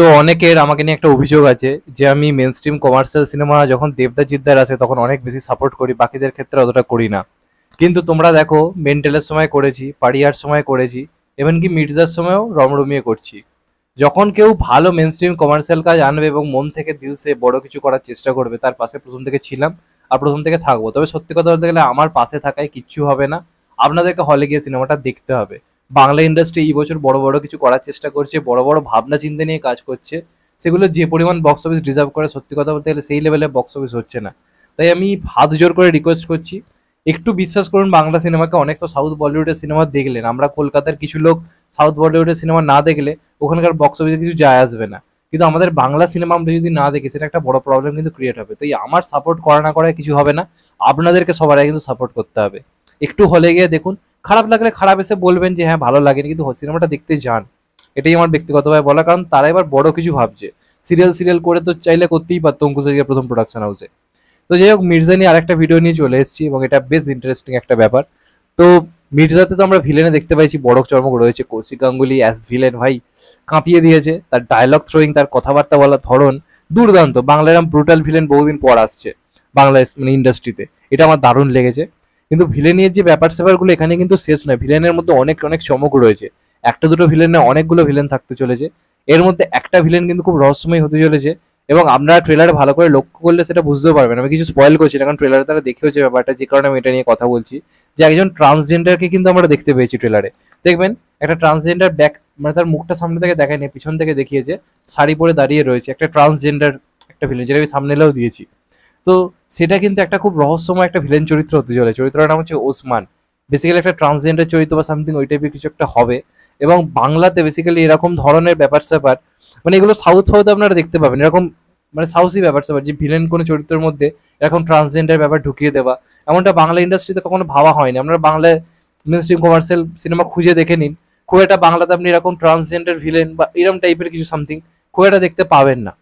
তো অনেকের আমাকে নিয়ে একটা অভিযোগ আছে যে আমি মেন স্ট্রিম কমার্শিয়াল সিনেমা যখন দেবদা জিদ্দার আছে তখন অনেক বেশি সাপোর্ট করি বাকিদের ক্ষেত্রে অতটা করি না কিন্তু তোমরা দেখো মেন্টেলের সময় করেছি পারিয়ার সময় করেছি এমনকি মির্জার সময়ও রমরমিয়ে করছি যখন কেউ ভালো মেন স্ট্রিম কমার্শিয়াল কাজ আনবে এবং মন থেকে দিলসে বড় কিছু করার চেষ্টা করবে তার পাশে প্রথম থেকে ছিলাম আর প্রথম থেকে থাকবো তবে সত্যি কথা বলতে গেলে আমার পাশে থাকায় কিচ্ছু হবে না আপনাদেরকে হলে গিয়ে সিনেমাটা দেখতে হবে বাংলা ইন্ডাস্ট্রি এই বছর বড় বড় কিছু করার চেষ্টা করছে বড় বড় ভাবনা চিন্তা নিয়ে কাজ করছে সেগুলো যে পরিমাণ বক্স অফিস ডিজার্ভ করে সত্যি কথা বলতে গেলে সেই লেভেলে বক্স অফিস হচ্ছে না তাই আমি হাত জোর করে রিকোয়েস্ট করছি একটু বিশ্বাস করুন বাংলা সিনেমাকে অনেক তো সাউথ বলিউডের সিনেমা দেখলেন আমরা কলকাতার কিছু লোক সাউথ বলিউডের সিনেমা না দেখলে ওখানকার বক্স অফিসে কিছু যায় আসবে না কিন্তু আমাদের বাংলা সিনেমা আমরা যদি না দেখি সেটা একটা বড় প্রবলেম কিন্তু ক্রিয়েট হবে তাই আমার সাপোর্ট করা না করায় কিছু হবে না আপনাদেরকে সবার আগে কিন্তু সাপোর্ট করতে হবে একটু হলে গিয়ে দেখুন খারাপ লাগলে খারাপ এসে বলবেন যে হ্যাঁ ভালো লাগেনি কিন্তু সিনেমাটা দেখতে যান এটাই আমার ব্যক্তিগতভাবে বলা কারণ তারা এবার বড় কিছু ভাবছে সিরিয়াল সিরিয়াল করে তো চাইলে করতেই পারতো অঙ্কুশ প্রথম প্রোডাকশন হাউসে তো যাই হোক মির্জা নিয়ে আরেকটা ভিডিও নিয়ে চলে এসেছি এবং এটা বেশ ইন্টারেস্টিং একটা ব্যাপার তো মির্জাতে তো আমরা ভিলেনে দেখতে পাইছি বড় চর্মক রয়েছে কৌশিক গাঙ্গুলি অ্যাজ ভিলেন ভাই কাঁপিয়ে দিয়েছে তার ডায়লগ থ্রোয়িং তার কথাবার্তা বলা ধরন দুর্দান্ত বাংলার ব্রুটাল ভিলেন বহুদিন পর আসছে বাংলা মানে ইন্ডাস্ট্রিতে এটা আমার দারুণ লেগেছে কিন্তু ভিলেনের যে ব্যাপার স্যাপারগুলো এখানে কিন্তু শেষ নয় ভিলেনের মধ্যে অনেক অনেক চমক রয়েছে একটা দুটো ভিলেনে অনেকগুলো ভিলেন থাকতে চলেছে এর মধ্যে একটা ভিলেন কিন্তু খুব রহস্যময় হতে চলেছে এবং আপনারা ট্রেলার ভালো করে লক্ষ্য করলে সেটা বুঝতেও পারবেন আমি কিছু স্পয়েল করছি না কারণ ট্রেলারে তারা দেখেওছে ব্যাপারটা যে কারণে আমি এটা নিয়ে কথা বলছি যে একজন ট্রান্সজেন্ডারকে কিন্তু আমরা দেখতে পেয়েছি ট্রেলারে দেখবেন একটা ট্রান্সজেন্ডার ব্যাক মানে তার মুখটা সামনে থেকে দেখায়নি পিছন থেকে দেখিয়েছে শাড়ি পরে দাঁড়িয়ে রয়েছে একটা ট্রান্সজেন্ডার একটা ভিলেন যেটা আমি থামনেলেও দিয়েছি তো সেটা কিন্তু একটা খুব রহস্যময় একটা ভিলেন চরিত্র হতে চলে চরিত্রের নাম হচ্ছে ওসমান বেসিক্যালি একটা ট্রান্সজেন্ডার চরিত্র বা সামথিং ওই টাইপের কিছু একটা হবে এবং বাংলাতে বেসিক্যালি এরকম ধরনের ব্যাপার স্যাপার মানে এগুলো সাউথ হয়তো আপনারা দেখতে পাবেন এরকম মানে সাউথি ব্যাপার স্যাপার যে ভিলেন কোনো চরিত্রের মধ্যে এরকম ট্রান্সজেন্ডার ব্যাপার ঢুকিয়ে দেওয়া এমনটা বাংলা ইন্ডাস্ট্রিতে কখনো ভাবা হয়নি আপনারা বাংলায় মেন স্ট্রিম কমার্শিয়াল সিনেমা খুঁজে দেখে নিন খুব একটা বাংলাতে আপনি এরকম ট্রান্সজেন্ডার ভিলেন বা এরকম টাইপের কিছু সামথিং খুব একটা দেখতে পাবেন না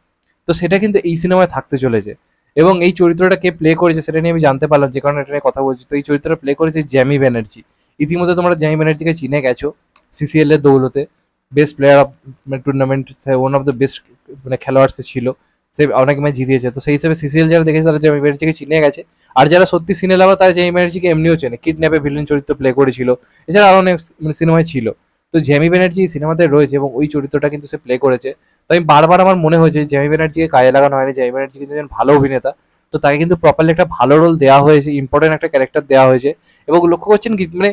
তো সেটা কিন্তু এই সিনেমায় থাকতে চলেছে এবং এই চরিত্রটা কে প্লে করেছে সেটা নিয়ে আমি জানতে পারলাম যে কারণে এটা নিয়ে কথা বলছি তো এই চরিত্রটা প্লে করেছে জ্যামি ব্যানার্জি ইতিমধ্যে তোমরা জ্যামি ব্যানার্জিকে চিনে গেছো সিসিএল এর দৌলতে best player of tournament one of the best মানে খেলোয়াড় সে ছিল সে অনেক ম্যাচ জিতিয়েছে তো সেই হিসেবে সিসিএল যারা দেখেছে তারা জ্যামি ব্যানার্জিকে চিনে গেছে আর যারা সত্যি সিনেমা তারা জ্যামি ব্যানার্জিকে এমনিও চেনে কিডন্যাপে ভিলেন চরিত্র প্লে করেছিল এছাড়া আরও অনেক মানে সিনেমায় ছিল তো জ্যামি ব্যানার্জি সিনেমাতে রয়েছে এবং ওই চরিত্রটা কিন্তু সে প্লে করেছে তো আমি বারবার আমার মনে হয়েছে জ্যামি ব্যানার্জিকে কাজে লাগানো হয়নি জ্যামি ব্যানার্জি কিন্তু একজন ভালো অভিনেতা তো তাকে কিন্তু প্রপারলি একটা ভালো রোল দেওয়া হয়েছে ইম্পর্টেন্ট একটা ক্যারেক্টার দেওয়া হয়েছে এবং লক্ষ্য করছেন কি মানে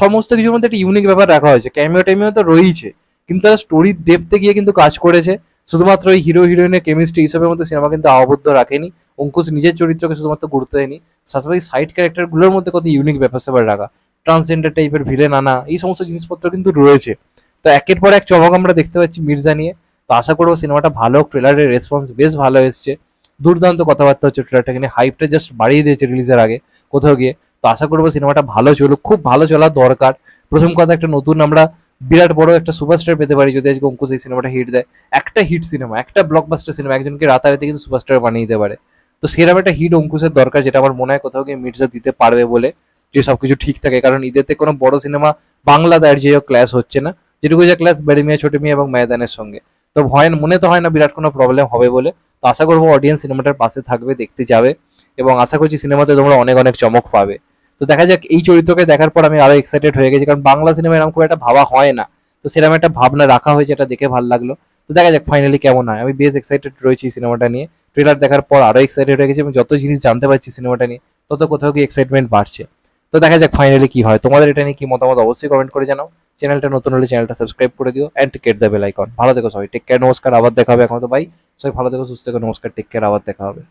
সমস্ত কিছুর মধ্যে একটা ইউনিক ব্যাপার রাখা হয়েছে ক্যামিও ট্যামিও তো রয়েছে কিন্তু তারা স্টোরির দেখতে গিয়ে কিন্তু কাজ করেছে শুধুমাত্র ওই হিরো হিরোইনের কেমিস্ট্রি হিসেবের মধ্যে সিনেমা কিন্তু আবদ্ধ রাখেনি অঙ্কুশ নিজের চরিত্রকে শুধুমাত্র গুরুত্ব দেয়নি সাথে সাইড ক্যারেক্টারগুলোর মধ্যে কত ইউনিক ব্যাপার স্যাপার রাখা ট্রান্সজেন্ডার টাইপের ভিলেন আনা এই সমস্ত জিনিসপত্র কিন্তু রয়েছে তো একের পর এক চমক আমরা দেখতে পাচ্ছি মির্জা নিয়ে তো আশা করবো সিনেমাটা ভালো ট্রেলারের রেসপন্স বেশ ভালো এসছে দুর্দান্ত কথাবার্তা হচ্ছে ট্রেলারটা নিয়ে হাইপটা জাস্ট বাড়িয়ে দিয়েছে রিলিজের আগে কোথাও গিয়ে তো আশা করবো সিনেমাটা ভালো চলুক খুব ভালো চলা দরকার প্রথম কথা একটা নতুন আমরা বিরাট বড় একটা সুপারস্টার পেতে পারি যদি আজকে অঙ্কুশ এই সিনেমাটা হিট দেয় একটা হিট সিনেমা একটা ব্লকবাস্টার সিনেমা একজনকে রাতারাতি কিন্তু সুপারস্টার বানিয়ে দিতে পারে তো সেরকম একটা হিট অঙ্কুশের দরকার যেটা আমার মনে হয় কোথাও গিয়ে মির্জা দিতে পারবে বলে যে সবকিছু ঠিক থাকে কারণ ঈদেতে কোনো বড় সিনেমা বাংলা দায়ের যে ক্লাস হচ্ছে না যেটুকু যা ক্লাস বেড়ে মেয়ে ছোট মেয়ে এবং ময়দানের সঙ্গে তো ভয় মনে তো হয় না বিরাট কোনো প্রবলেম হবে বলে তো আশা করবো অডিয়েন্স সিনেমাটার পাশে থাকবে দেখতে যাবে এবং আশা করছি সিনেমাতে তোমরা অনেক অনেক চমক পাবে তো দেখা যাক এই চরিত্রকে দেখার পর আমি আরও এক্সাইটেড হয়ে গেছি কারণ বাংলা সিনেমা এরকম খুব একটা ভাবা হয় না তো সেরকম একটা ভাবনা রাখা হয়েছে এটা দেখে ভালো লাগলো তো দেখা যাক ফাইনালি কেমন হয় আমি বেশ এক্সাইটেড রয়েছি এই সিনেমাটা নিয়ে ট্রেলার দেখার পর আরও এক্সাইটেড হয়ে গেছি এবং যত জিনিস জানতে পারছি সিনেমাটা নিয়ে তত কোথাও কি এক্সাইটমেন্ট বাড়ছে তো দেখা যাক ফাইনালি কি হয় তোমাদের এটা নিয়ে কি মতামত অবশ্যই কমেন্ট করে জানাও চ্যানেলটা নতুন হলে চ্যানেলটা সাবস্ক্রাইব করে দিও and take the bell icon ভালো থেকো সবাই টেক কেয়ার নমস্কার আবার দেখা হবে এখন তো ভাই সবাই ভালো থেকো সুস্থ থেকো নমস্কার টেক কেয়ার আবার দেখা হবে